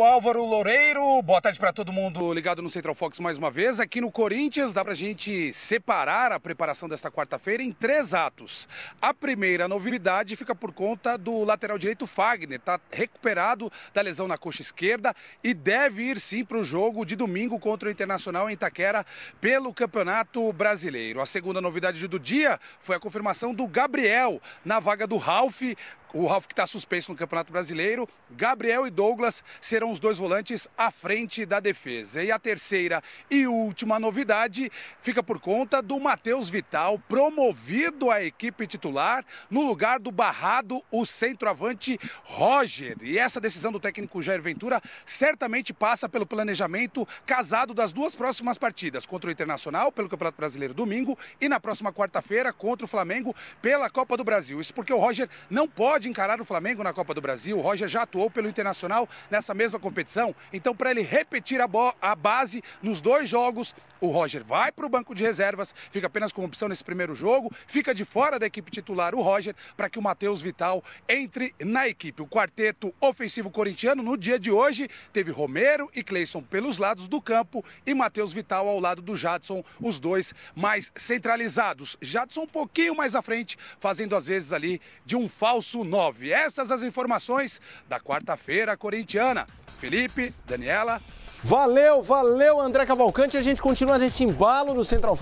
Álvaro Loureiro, boa tarde para todo mundo ligado no Central Fox mais uma vez. Aqui no Corinthians dá para a gente separar a preparação desta quarta-feira em três atos. A primeira novidade fica por conta do lateral direito Fagner, está recuperado da lesão na coxa esquerda e deve ir sim para o jogo de domingo contra o Internacional em Itaquera pelo Campeonato Brasileiro. A segunda novidade do dia foi a confirmação do Gabriel na vaga do Ralf o Ralf que está suspenso no Campeonato Brasileiro. Gabriel e Douglas serão os dois volantes à frente da defesa. E a terceira e última novidade fica por conta do Matheus Vital, promovido à equipe titular no lugar do barrado, o centroavante Roger. E essa decisão do técnico Jair Ventura certamente passa pelo planejamento casado das duas próximas partidas, contra o Internacional pelo Campeonato Brasileiro domingo e na próxima quarta-feira contra o Flamengo pela Copa do Brasil. Isso porque o Roger não pode pode encarar o Flamengo na Copa do Brasil. O Roger já atuou pelo Internacional nessa mesma competição. Então, para ele repetir a, a, base nos dois jogos, o Roger vai para o banco de reservas, fica apenas com opção nesse primeiro jogo, fica de fora da equipe titular o Roger, para que o Matheus Vital entre na equipe. O quarteto ofensivo corintiano, no dia de hoje, teve Romero e Cleison pelos lados do campo e Matheus Vital ao lado do Jadson, os dois mais centralizados. Jadson um pouquinho mais à frente, fazendo às vezes ali de um falso 9. Essas as informações da quarta-feira corintiana. Felipe, Daniela. Valeu, valeu André Cavalcante. A gente continua nesse embalo do Central